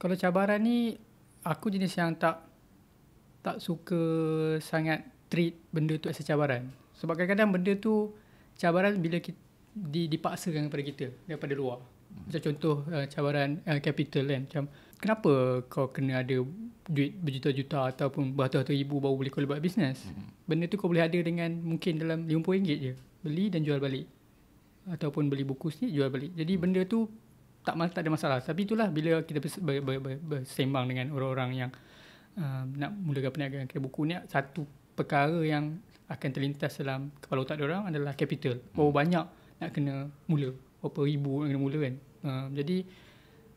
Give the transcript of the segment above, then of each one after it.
kalau cabaran ni aku jenis yang tak tak suka sangat treat benda tu as a cabaran sebab kadang-kadang benda tu cabaran bila kita di, dipaksakan kepada kita daripada luar macam contoh uh, cabaran uh, capital kan macam kenapa kau kena ada duit berjuta-juta ataupun beratus-ratus ribu baru boleh kau buat bisnes mhm. benda tu kau boleh ada dengan mungkin dalam RM50 je beli dan jual balik ataupun beli buku sikit jual balik jadi hmm. benda tu tak tak ada masalah tapi itulah bila kita bersembang ber, ber, ber, ber, dengan orang-orang yang uh, nak mulakan perniagaan kita buku ni satu perkara yang akan terlintas dalam kepala otak orang adalah capital hmm. berapa hmm. banyak nak kena mula berapa ribu nak kena mula kan uh, jadi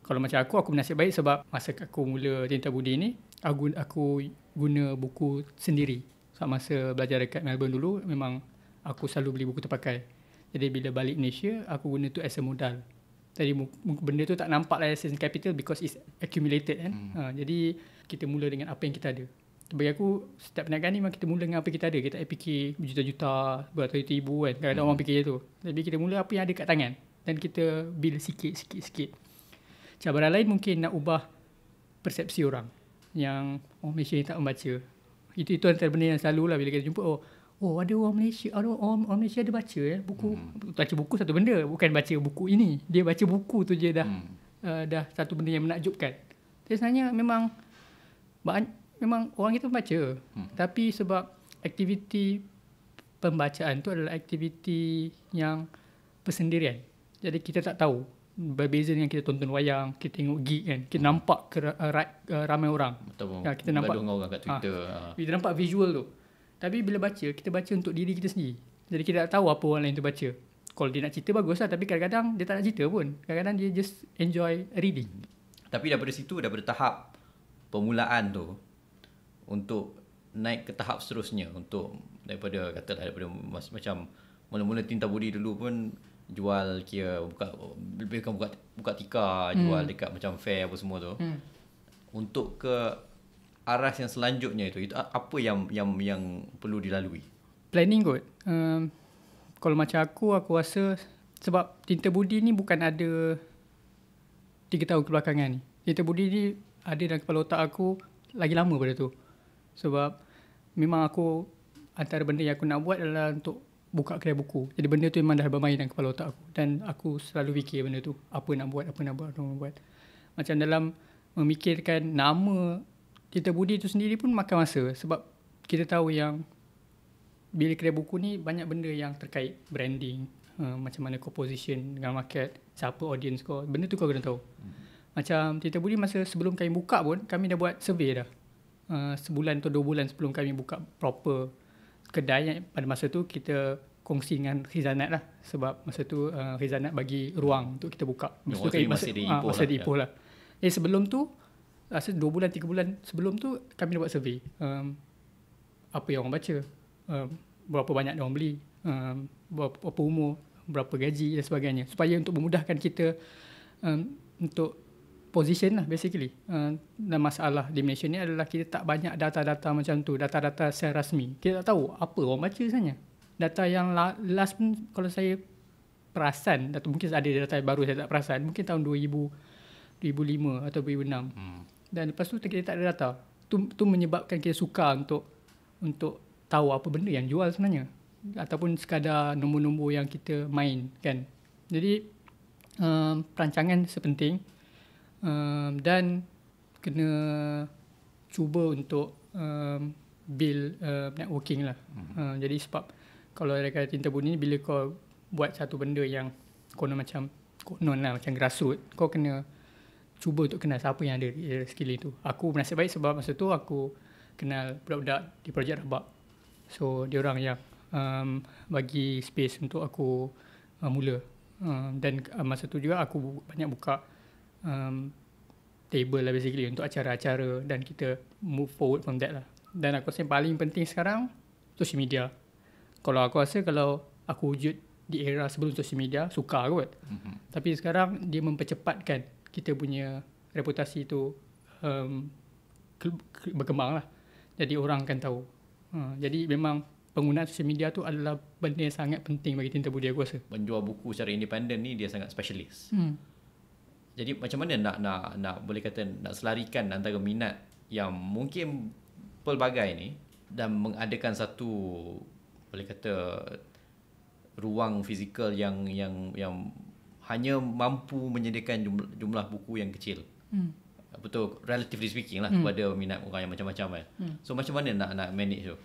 kalau macam aku aku bernasib baik sebab masa aku mula cinta budi ni aku aku guna buku sendiri sebab masa belajar dekat Melbourne dulu memang aku selalu beli buku terpakai jadi bila balik Malaysia aku guna tu as a modal tadi benda tu tak nampak lah as capital because it's accumulated kan. Hmm. Ha, jadi kita mula dengan apa yang kita ada. Bagi aku setiap perniagaan ni memang kita mula dengan apa kita ada. Kita tak fikir juta juta beratus ribu kan. Kadang-kadang hmm. orang fikir tu. Tapi kita mula apa yang ada kat tangan. Dan kita build sikit-sikit-sikit. Cabaran lain mungkin nak ubah persepsi orang yang oh Malaysia ni tak membaca. Itu itu antara benda yang selalu lah bila kita jumpa oh Oh ada orang Malaysia ada orang, orang, Malaysia ada baca eh buku hmm. baca buku satu benda bukan baca buku ini dia baca buku tu je dah hmm. uh, dah satu benda yang menakjubkan. Jadi sebenarnya memang memang orang itu baca hmm. tapi sebab aktiviti pembacaan tu adalah aktiviti yang persendirian. Jadi kita tak tahu berbeza dengan kita tonton wayang, kita tengok gig kan, kita hmm. nampak kera, uh, ramai orang. Betul. Ya, kita nampak orang kat Twitter. Ha. ha, kita nampak visual tu. Tapi bila baca, kita baca untuk diri kita sendiri. Jadi kita tak tahu apa orang lain tu baca. Kalau dia nak cerita bagus lah. Tapi kadang-kadang dia tak nak cerita pun. Kadang-kadang dia just enjoy reading. Tapi daripada situ, daripada tahap permulaan tu. Untuk naik ke tahap seterusnya. Untuk daripada katalah daripada mas, macam mula-mula tinta budi dulu pun jual kira buka lebih kan buka buka tika hmm. jual dekat macam fair apa semua tu hmm. untuk ke aras yang selanjutnya itu, itu apa yang yang yang perlu dilalui planning kot um, kalau macam aku aku rasa sebab tinta budi ni bukan ada 3 tahun kebelakangan ni tinta budi ni ada dalam kepala otak aku lagi lama pada tu sebab memang aku antara benda yang aku nak buat adalah untuk buka kedai buku jadi benda tu memang dah bermain dalam kepala otak aku dan aku selalu fikir benda tu apa nak buat apa nak buat apa nak buat macam dalam memikirkan nama kita budi tu sendiri pun makan masa sebab kita tahu yang bila kira buku ni banyak benda yang terkait branding uh, macam mana kau position dengan market siapa audience kau benda tu kau kena tahu hmm. macam kita budi masa sebelum kami buka pun kami dah buat survey dah uh, sebulan atau dua bulan sebelum kami buka proper kedai yang pada masa tu kita kongsi dengan Rizanat lah sebab masa tu uh, eh, Rizanat bagi ruang untuk kita buka masa, tu, oh, masa, masa, di Ipoh, uh, ah, masa lah. Di Ipoh lah. Ya. Eh, sebelum tu, rasa dua bulan tiga bulan sebelum tu kami dah buat survey um, apa yang orang baca um, berapa banyak orang beli um, berapa, berapa umur berapa gaji dan sebagainya supaya untuk memudahkan kita um, untuk position lah basically uh, dan masalah di Malaysia ni adalah kita tak banyak data-data macam tu data-data secara rasmi kita tak tahu apa orang baca sebenarnya data yang last pun kalau saya perasan atau mungkin ada data baru saya tak perasan mungkin tahun 2000 2005 atau 2006 hmm dan lepas tu kita tak ada data tu tu menyebabkan kita suka untuk untuk tahu apa benda yang jual sebenarnya ataupun sekadar nombor-nombor yang kita main kan jadi um, perancangan sepenting um, dan kena cuba untuk um, build uh, networking lah mhm. uh, jadi sebab kalau ada kata tinta bunyi bila kau buat satu benda yang konon macam kau lah macam grassroot kau kena cuba untuk kenal siapa yang ada skill itu. Aku nasib baik sebab masa tu aku kenal budak-budak di projek Rabak. So, dia orang yang um, bagi space untuk aku uh, mula. Um, dan uh, masa tu juga aku banyak buka um, table lah basically untuk acara-acara dan kita move forward from that lah. Dan aku rasa yang paling penting sekarang, social media. Kalau aku rasa kalau aku wujud di era sebelum social media, suka kot. Mm-hmm. Tapi sekarang dia mempercepatkan kita punya reputasi tu um, berkembang lah. Jadi orang akan tahu. Uh, jadi memang penggunaan sosial media tu adalah benda yang sangat penting bagi Tinta Budi aku rasa. Menjual buku secara independen ni dia sangat specialist. Hmm. Jadi macam mana nak nak nak boleh kata nak selarikan antara minat yang mungkin pelbagai ni dan mengadakan satu boleh kata ruang fizikal yang yang yang hanya mampu menyediakan jumlah, jumlah buku yang kecil. Hmm. Betul, relatively speaking lah hmm. kepada minat orang yang macam-macam kan. Hmm. So macam mana nak nak manage tu?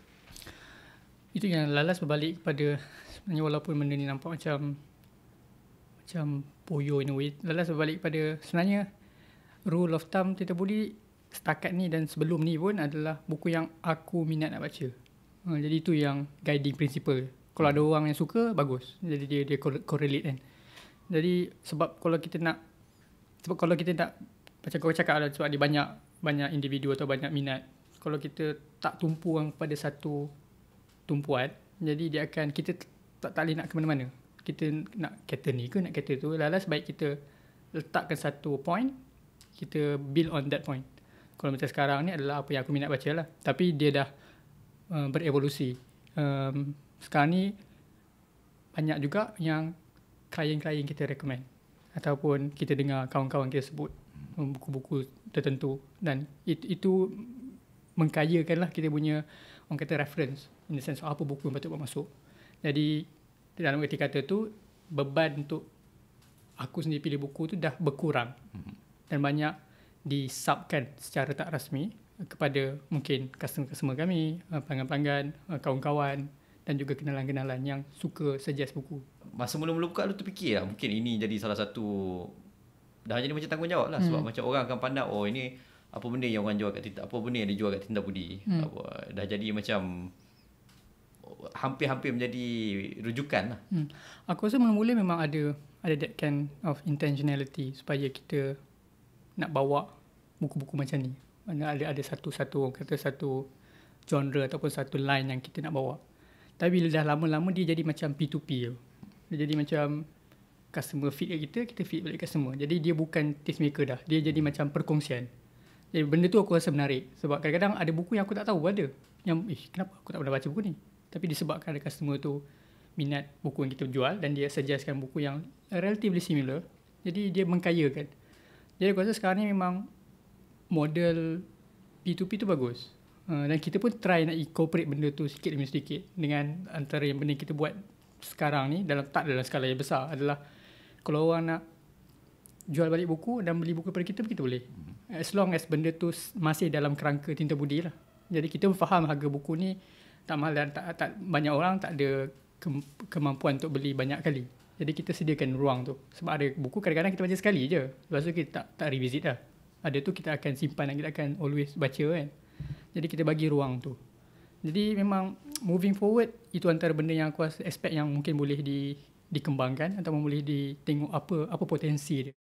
Itu yang lalas berbalik kepada sebenarnya walaupun benda ni nampak macam macam poyo in a way. Lalas berbalik kepada sebenarnya rule of thumb Tita boleh setakat ni dan sebelum ni pun adalah buku yang aku minat nak baca. Ha, jadi itu yang guiding principle. Kalau ada orang yang suka, bagus. Jadi dia dia correlate kan. Eh. Jadi sebab kalau kita nak sebab kalau kita nak macam kau cakap lah, ada sebab dia banyak banyak individu atau banyak minat. Kalau kita tak tumpu orang pada satu tumpuan, jadi dia akan kita tak tak boleh nak ke mana-mana. Kita nak kata ni ke nak kata tu. Lalas baik kita letakkan satu point, kita build on that point. Kalau macam sekarang ni adalah apa yang aku minat baca lah. Tapi dia dah uh, berevolusi. Um, sekarang ni banyak juga yang klien-klien kita recommend ataupun kita dengar kawan-kawan kita sebut hmm. buku-buku tertentu dan it, itu mengkayakanlah kita punya orang kata reference in the sense apa buku yang patut buat masuk. Jadi dalam ketika kata tu beban untuk aku sendiri pilih buku tu dah berkurang hmm. dan banyak disubkan secara tak rasmi kepada mungkin customer-customer kami, eh, pelanggan-pelanggan, eh, kawan-kawan dan juga kenalan-kenalan yang suka suggest buku masa mula-mula buka tu terfikir lah mungkin ini jadi salah satu dah jadi macam tanggungjawab lah hmm. sebab macam orang akan pandang oh ini apa benda yang orang jual kat Tinta apa benda yang dia jual kat Tinta budi hmm. apa, dah jadi macam hampir-hampir menjadi rujukan lah hmm. aku rasa mula-mula memang ada ada that kind of intentionality supaya kita nak bawa buku-buku macam ni ada ada satu-satu kata satu genre ataupun satu line yang kita nak bawa tapi bila dah lama-lama dia jadi macam P2P je jadi macam customer feed kita, kita feed balik customer. Jadi dia bukan taste maker dah. Dia jadi macam perkongsian. Jadi benda tu aku rasa menarik. Sebab kadang-kadang ada buku yang aku tak tahu ada. Yang, eh kenapa aku tak pernah baca buku ni? Tapi disebabkan ada customer tu minat buku yang kita jual dan dia suggestkan buku yang relatively similar. Jadi dia mengkayakan. Jadi aku rasa sekarang ni memang model P2P tu bagus. Uh, dan kita pun try nak incorporate benda tu sikit demi sedikit dengan antara yang benda kita buat sekarang ni dalam tak dalam skala yang besar adalah kalau orang nak jual balik buku dan beli buku kepada kita kita boleh hmm. as long as benda tu masih dalam kerangka tinta budi lah jadi kita faham harga buku ni tak mahal dan tak, tak banyak orang tak ada ke, kemampuan untuk beli banyak kali jadi kita sediakan ruang tu sebab ada buku kadang-kadang kita baca sekali je lepas tu kita tak, tak revisit lah ada tu kita akan simpan dan kita akan always baca kan jadi kita bagi ruang tu jadi memang moving forward itu antara benda yang aku expect yang mungkin boleh di dikembangkan atau boleh ditengok apa apa potensi dia.